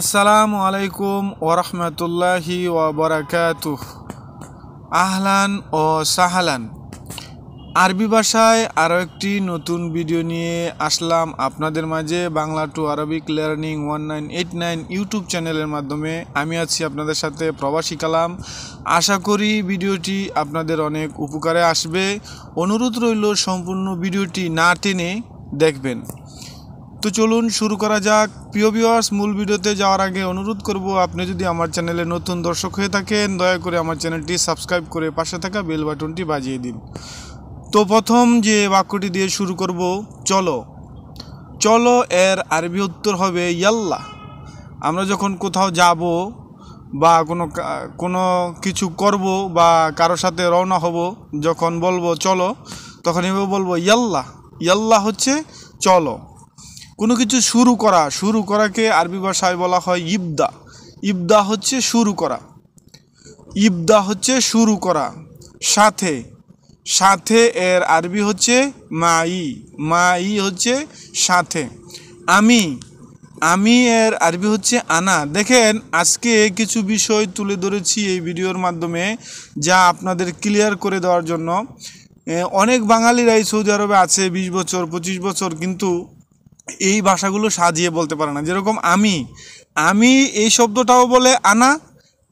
আসসালামু আলাইকুম ওরহমতুল্লাহি ওবরাকাতু আহলান ও সাহালান আরবি ভাষায় আরও একটি নতুন ভিডিও নিয়ে আসলাম আপনাদের মাঝে Bangla to Arabic learning one nine eight nine YouTube চ্যানেলের মাধ্যমে আমি আছি আপনাদের সাথে প্রবাসী কালাম আশা করি ভিডিওটি আপনাদের অনেক উপকারে আসবে অনুরোধ রইল সম্পূর্ণ ভিডিওটি না টেনে দেখবেন তো চলুন শুরু করা যাক প্রিয় ভিউয়ার্স মূল ভিডিওতে যাওয়ার আগে অনুরোধ করব আপনি যদি আমার চ্যানেলে নতুন দর্শক হয়ে থাকেন দয়া করে আমার চ্যানেলটি সাবস্ক্রাইব করে পাশে থাকা বেল বাটনটি বাজিয়ে দিন তো প্রথম যে বাক্যটি দিয়ে শুরু করব চলো চলো এর আরবি উত্তর হবে ইয়াল্লা আমরা যখন কোথাও যাব বা কোনো কোনো কিছু করব বা কারো সাথে রওনা হব যখন বলবো চলো তখন এভাবে বলবো ইয়াল্লা ইয়াল্লা হচ্ছে চলো কোনো কিছু শুরু করা শুরু করাকে আরবি ভাষায় বলা হয় ইবদা ইবদা হচ্ছে শুরু করা ইবদা হচ্ছে শুরু করা সাথে সাথে এর আরবি হচ্ছে মাই মাই হচ্ছে সাথে আমি আমি এর আরবি হচ্ছে আনা দেখেন আজকে কিছু বিষয় তুলে ধরেছি এই ভিডিওর মাধ্যমে যা আপনাদের ক্লিয়ার করে দেওয়ার জন্য অনেক বাঙালিরাই সৌদি আরবে আছে ২০ বছর ২৫ বছর কিন্তু এই ভাষাগুলো সাজিয়ে বলতে পারে না যেরকম আমি আমি এই শব্দটাও বলে আনা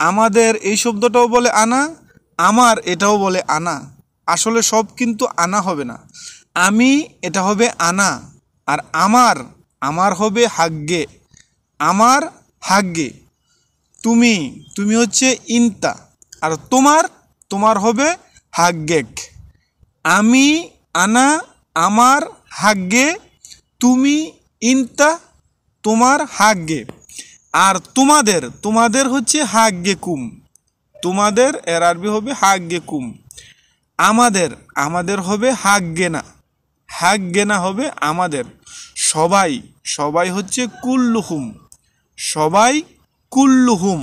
আমাদের এই শব্দটাও বলে আনা আমার এটাও বলে আনা আসলে সব কিন্তু আনা হবে না আমি এটা হবে আনা আর আমার আমার হবে হাগ্গে আমার হাগ্গে তুমি তুমি হচ্ছে ইন্তা আর তোমার তোমার হবে হাগ্গেক আমি আনা আমার হাগ্গে তুমি ইনতা তোমার হাগ্যে আর তোমাদের তোমাদের হচ্ছে হাগ্যে কুম তোমাদের এর আরবি হবে হাগ্যে কুম আমাদের আমাদের হবে হাগ্যে না হাগ্যে না হবে আমাদের সবাই সবাই হচ্ছে কুল্লুহুম সবাই কুল্লুহুম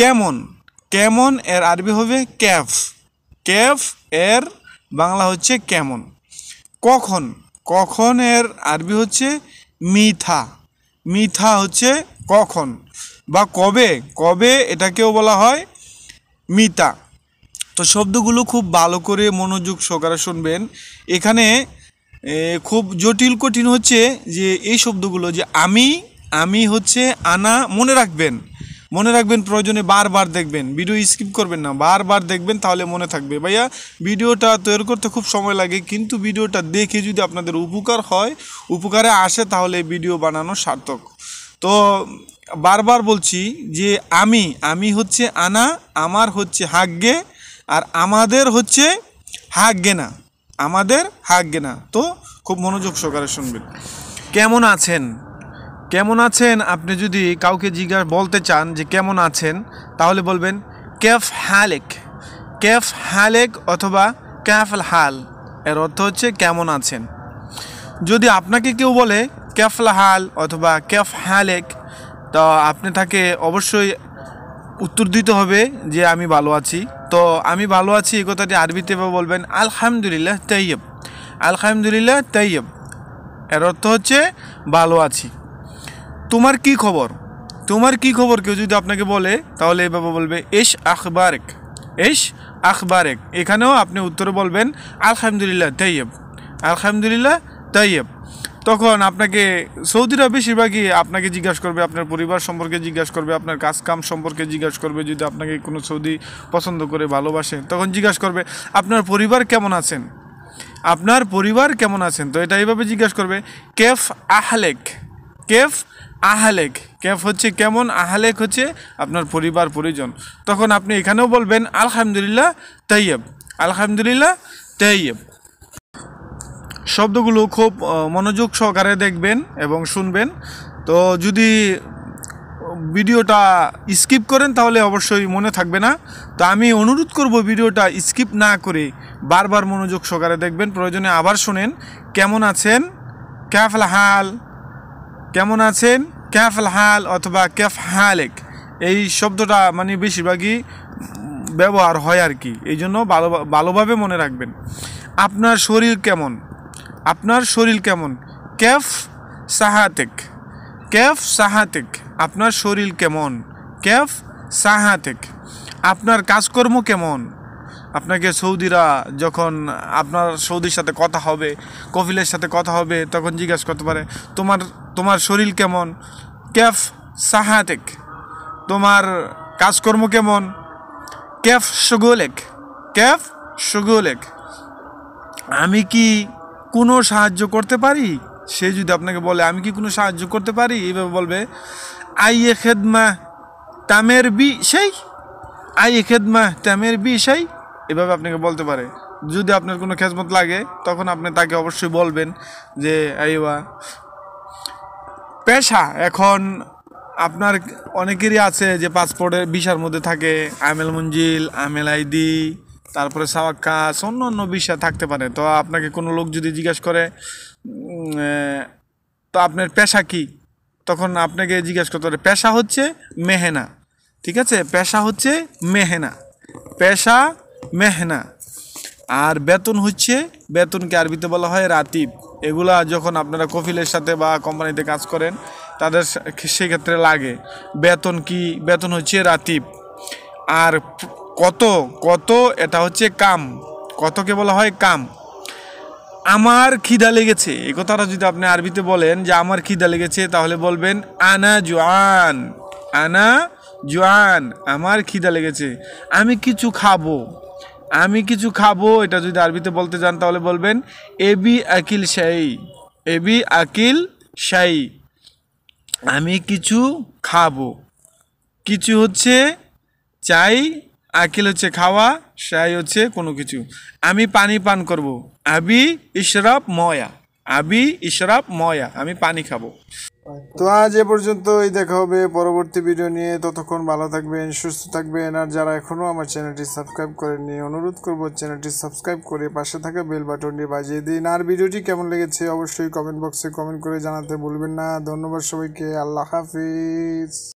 কেমন কেমন এর আরবি হবে ক্যাফ ক্যাফ এর বাংলা হচ্ছে কেমন কখন কখন এর আরবি হচ্ছে মিথা মিথা হচ্ছে কখন বা কবে কবে এটাকেও বলা হয় মিতা তো শব্দগুলো খুব ভালো করে মনোযোগ সহকারে শুনবেন এখানে খুব জটিল কঠিন হচ্ছে যে এই শব্দগুলো যে আমি আমি হচ্ছে আনা মনে রাখবেন মনে রাখবেন প্রয়োজনে বারবার দেখবেন ভিডিও স্কিপ করবেন না বারবার দেখবেন তাহলে মনে থাকবে ভাইয়া ভিডিওটা তৈরি করতে খুব সময় লাগে কিন্তু ভিডিওটা দেখে যদি আপনাদের উপকার হয় উপকারে আসে তাহলে ভিডিও বানানো সার্থক তো বারবার বলছি যে আমি আমি হচ্ছে আনা আমার হচ্ছে হাগ্গে আর আমাদের হচ্ছে হাগ্গে না আমাদের হাগ্গে না তো খুব মনোযোগ সহকারে শুনবেন কেমন আছেন কেমন আছেন আপনি যদি কাউকে জিজ্ঞাসা বলতে চান যে কেমন আছেন তাহলে বলবেন ক্যাফ হ্যালেক ক্যাফ হ্যালেক অথবা ক্যাফ হাল এর অর্থ হচ্ছে কেমন আছেন যদি আপনাকে কেউ বলে ক্যাফলা হাল অথবা ক্যাফ হ্যালেক তো আপনি তাকে অবশ্যই উত্তর দিতে হবে যে আমি ভালো আছি তো আমি ভালো আছি এই কথাটি আরবিতে বলবেন আলহামদুলিল্লাহ তৈয়ব আলহামদুলিল্লাহ তৈয়ব এর অর্থ হচ্ছে ভালো আছি তোমার কি খবর তোমার কি খবর কেউ যদি আপনাকে বলে তাহলে এভাবে বলবে এস আখবারেক এস আখবারেক এখানেও আপনি উত্তরে বলবেন আলহামদুলিল্লাহ তাইয়েব আলহামদুলিল্লাহ তাইয়েব তখন আপনাকে সৌদিরা বেশিরভাগই আপনাকে জিজ্ঞাসা করবে আপনার পরিবার সম্পর্কে জিজ্ঞাসা করবে আপনার কাজকাম সম্পর্কে জিজ্ঞাসা করবে যদি আপনাকে কোনো সৌদি পছন্দ করে ভালোবাসে তখন জিজ্ঞাসা করবে আপনার পরিবার কেমন আছেন আপনার পরিবার কেমন আছেন তো এটা এইভাবে জিজ্ঞাসা করবে কেফ আহলেক কেফ আহালেক ক্যাফ হচ্ছে কেমন আহালেক হচ্ছে আপনার পরিবার পরিজন তখন আপনি এখানেও বলবেন আলহামদুলিল্লাহ তাইয়ব আলহামদুলিল্লাহ তাইয়ব শব্দগুলো খুব মনোযোগ সহকারে দেখবেন এবং শুনবেন তো যদি ভিডিওটা স্কিপ করেন তাহলে অবশ্যই মনে থাকবে না তো আমি অনুরোধ করব ভিডিওটা স্কিপ না করে বারবার মনোযোগ সহকারে দেখবেন প্রয়োজনে আবার শোনেন কেমন আছেন ক্যাফলা হাল কেমন আছেন ক্যাফল হাল অথবা ক্যাফ হালেক এই শব্দটা মানে বেশিরভাগই ব্যবহার হয় আর কি এই জন্য ভালো ভালোভাবে মনে রাখবেন আপনার শরীর কেমন আপনার শরীর কেমন ক্যাফ সাহাতেক ক্যাফ সাহাতেক আপনার শরীর কেমন ক্যাফ সাহাতেক আপনার কাজকর্ম কেমন আপনাকে সৌদিরা যখন আপনার সৌদির সাথে কথা হবে কফিলের সাথে কথা হবে তখন জিজ্ঞাসা করতে পারে তোমার তোমার শরীর কেমন ক্যাফ সাহাতেক তোমার কাজকর্ম কেমন ক্যাফ সুগোলেক ক্যাফ সুগোলেক আমি কি কোনো সাহায্য করতে পারি সে যদি আপনাকে বলে আমি কি কোনো সাহায্য করতে পারি এইভাবে বলবে আই এ খেদমা তামের বি সেই আই এ খেদমা তামের বি সেই এভাবে আপনাকে বলতে পারে যদি আপনার কোনো খেজমত লাগে তখন আপনি তাকে অবশ্যই বলবেন যে আইওয়া পেশা এখন আপনার অনেকেরই আছে যে পাসপোর্টের ভিসার মধ্যে থাকে আমেল মঞ্জিল আমেল আইডি তারপরে সাওয়াক্কাস অন্য অন্য ভিসা থাকতে পারে তো আপনাকে কোনো লোক যদি জিজ্ঞাসা করে তো আপনার পেশা কি তখন আপনাকে জিজ্ঞাসা করতে পারে পেশা হচ্ছে মেহেনা ঠিক আছে পেশা হচ্ছে মেহেনা পেশা মেহেনা আর বেতন হচ্ছে বেতনকে আরবিতে বলা হয় রাতিব এগুলা যখন আপনারা কফিলের সাথে বা কোম্পানিতে কাজ করেন তাদের সেক্ষেত্রে লাগে বেতন কি বেতন হচ্ছে রাতিব আর কত কত এটা হচ্ছে কাম কতকে বলা হয় কাম আমার খিদা লেগেছে এ কথাটা যদি আপনি আরবিতে বলেন যে আমার খিদা লেগেছে তাহলে বলবেন আনা জোয়ান আনা জোয়ান আমার খিদা লেগেছে আমি কিছু খাবো আমি কিছু খাবো এটা যদি আরবিতে বলতে চান তাহলে বলবেন এবি আকিল শাই এবি আকিল শাই আমি কিছু খাবো কিছু হচ্ছে চাই আকিল হচ্ছে খাওয়া শাই হচ্ছে কোনো কিছু আমি পানি পান করব। আবি ইশরাফ ময়া আবি ইশরাফ ময়া আমি পানি খাবো তো আজ এ পর্যন্তই দেখা হবে পরবর্তী ভিডিও নিয়ে ততক্ষণ ভালো থাকবেন সুস্থ থাকবেন আর যারা এখনও আমার চ্যানেলটি সাবস্ক্রাইব করেননি অনুরোধ করব চ্যানেলটি সাবস্ক্রাইব করে পাশে থাকা বেল বাটনটি বাজিয়ে দিন আর ভিডিওটি কেমন লেগেছে অবশ্যই কমেন্ট বক্সে কমেন্ট করে জানাতে ভুলবেন না ধন্যবাদ সবাইকে আল্লাহ হাফিজ